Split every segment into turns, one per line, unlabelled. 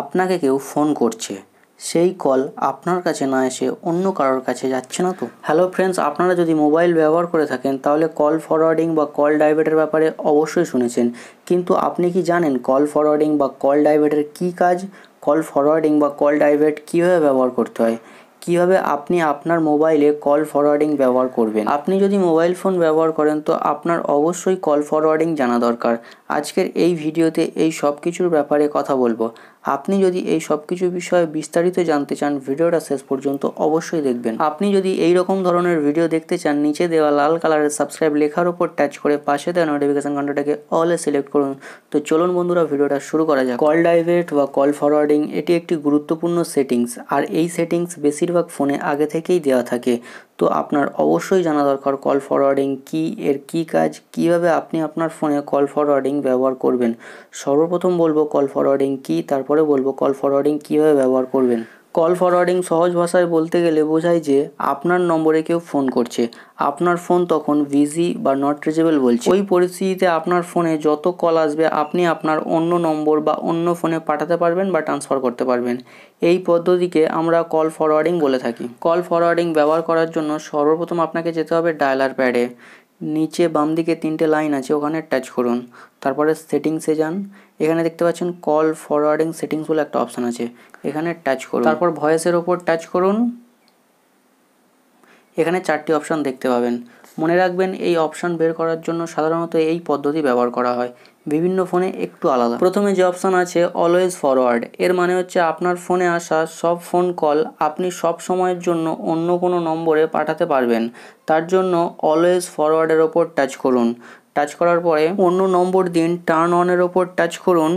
আপনাকে কেউ ফোন করছে সেই কল আপনার কাছে না এসে অন্য কারোর কাছে যাচ্ছে না তো হ্যালো ফ্রেন্ডস আপনারা যদি মোবাইল ব্যবহার করে থাকেন তাহলে কল ফরওয়ার্ডিং বা কল ডাইভেটের ব্যাপারে অবশ্যই শুনেছেন কিন্তু আপনি কি জানেন কল ফরওয়ার্ডিং বা কল ডাইভেটের কী কাজ কল ফরওয়ার্ডিং বা কল ডাইভেট কীভাবে ব্যবহার করতে হয় কিভাবে আপনি আপনার মোবাইলে কল ফরওয়ার্ডিং ব্যবহার করবেন আপনি যদি মোবাইল ফোন ব্যবহার করেন তো আপনার অবশ্যই কল ফরওয়ার্ডিং জানা দরকার আজকের এই ভিডিওতে এই সব কিছুর ব্যাপারে কথা বলবো আপনি যদি এই সব কিছু বিষয়ে বিস্তারিত জানতে চান ভিডিওটা শেষ পর্যন্ত অবশ্যই দেখবেন আপনি যদি এই রকম ধরনের ভিডিও দেখতে চান নিচে দেওয়া লাল কালারের সাবস্ক্রাইব লেখার উপর টাচ করে পাশে দেওয়া নোটিফিকেশন ঘন্টাটাকে অলে সিলেক্ট করুন তো চলুন বন্ধুরা ভিডিওটা শুরু করা যাক কল ডাইভেট বা কল ফরওয়ার্ডিং এটি একটি গুরুত্বপূর্ণ সেটিংস আর এই সেটিংস বেশিরভাগ ফোনে আগে থেকেই দেওয়া থাকে তো আপনার অবশ্যই জানা দরকার কল ফরওয়ার্ডিং কি এর কি কাজ কিভাবে আপনি আপনার ফোনে কল ফরওয়ার্ডিং ব্যবহার করবেন সর্বপ্রথম বলবো কল ফরওয়ার্ডিং কি তারপর পরে বলবো কল ফরওয়ার্ডিং কীভাবে ব্যবহার করবেন কল ফরওয়ার্ডিং সহজ ভাষায় বলতে গেলে বোঝায় যে আপনার নম্বরে কেউ ফোন করছে আপনার ফোন তখন বিজি বা নট রিচেবল বলছে ওই পরিস্থিতিতে আপনার ফোনে যত কল আসবে আপনি আপনার অন্য নম্বর বা অন্য ফোনে পাঠাতে পারবেন বা ট্রান্সফার করতে পারবেন এই পদ্ধতিকে আমরা কল ফরওয়ার্ডিং বলে থাকি কল ফরওয়ার্ডিং ব্যবহার করার জন্য সর্বপ্রথম আপনাকে যেতে হবে ডায়লার প্যাডে নিচে বাম দিকে তিনটে লাইন আছে ওখানে টাচ করুন তারপরে সেটিংসে যান এখানে দেখতে পাচ্ছেন কল ফরওয়ার্ডিং সেটিংস বলে একটা অপশান আছে এখানে টাচ করুন তারপর ভয়েসের ওপর টাচ করুন এখানে চারটি অপশান দেখতে পাবেন মনে রাখবেন এই অপশান বের করার জন্য সাধারণত এই পদ্ধতি ব্যবহার করা হয় বিভিন্ন ফোনে একটু আলাদা প্রথমে যে অপশান আছে অলওয়েজ ফরওয়ার্ড এর মানে হচ্ছে আপনার ফোনে আসা সব ফোন কল আপনি সব সময়ের জন্য অন্য কোনো নম্বরে পাঠাতে পারবেন তার জন্য অলওয়েজ ফরওয়ার্ডের ওপর টাচ করুন টাচ করার পরে অন্য নম্বর দিন টার্ন অনের ওপর টাচ করুন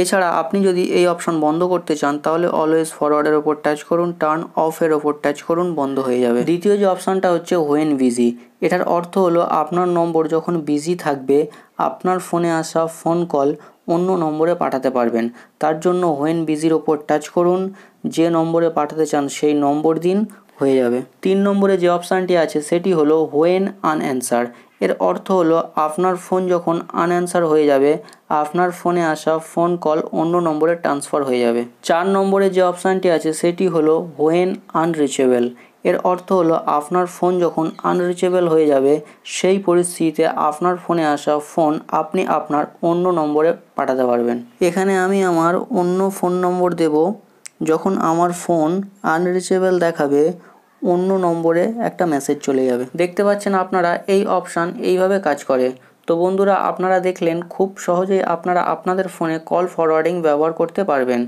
এছাড়া আপনি যদি এই অপশন বন্ধ করতে চান তাহলে অলওয়েজ ফরওয়ার্ডের ওপর টাচ করুন টার্ন অফের ওপর টাচ করুন বন্ধ হয়ে যাবে দ্বিতীয় যে অপশানটা হচ্ছে হোয়েন বিজি এটার অর্থ হলো আপনার নম্বর যখন বিজি থাকবে আপনার ফোনে আসা ফোন কল অন্য নম্বরে পাঠাতে পারবেন তার জন্য হোয়েন বিজির ওপর টাচ করুন যে নম্বরে পাঠাতে চান সেই নম্বর দিন হয়ে যাবে তিন নম্বরে যে অপশানটি আছে সেটি হলো হোয়েন আনঅ্যান্সার এর অর্থ হলো আপনার ফোন যখন আনঅ্যান্সার হয়ে যাবে আপনার ফোনে আসা ফোন কল অন্য নম্বরে ট্রান্সফার হয়ে যাবে চার নম্বরে যে অপশানটি আছে সেটি হলো হোয়েন আনরিচেবল এর অর্থ হলো আপনার ফোন যখন আনরিচেবল হয়ে যাবে সেই পরিস্থিতিতে আপনার ফোনে আসা ফোন আপনি আপনার অন্য নম্বরে পাঠাতে পারবেন এখানে আমি আমার অন্য ফোন নম্বর দেব যখন আমার ফোন আনরিচেবল দেখাবে অন্য নম্বরে একটা মেসেজ চলে যাবে দেখতে পাচ্ছেন আপনারা এই অপশান এইভাবে কাজ করে তো বন্ধুরা আপনারা দেখলেন খুব সহজেই আপনারা আপনাদের ফোনে কল ফরওয়ার্ডিং ব্যবহার করতে পারবেন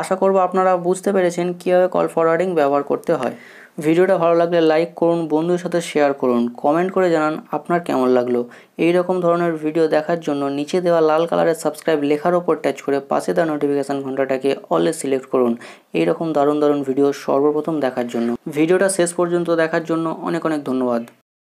আশা করব আপনারা বুঝতে পেরেছেন কীভাবে কল ফরওয়ার্ডিং ব্যবহার করতে হয় ভিডিওটা ভালো লাগলে লাইক করুন বন্ধুর সাথে শেয়ার করুন কমেন্ট করে জানান আপনার কেমন লাগলো এই রকম ধরনের ভিডিও দেখার জন্য নিচে দেওয়া লাল কালারের সাবস্ক্রাইব লেখার ওপর ট্যাচ করে পাশে দেওয়া নোটিফিকেশান ঘন্টাটাকে অলে সিলেক্ট করুন এই রকম দারুণ দারুণ ভিডিও সর্বপ্রথম দেখার জন্য ভিডিওটা শেষ পর্যন্ত দেখার জন্য অনেক অনেক ধন্যবাদ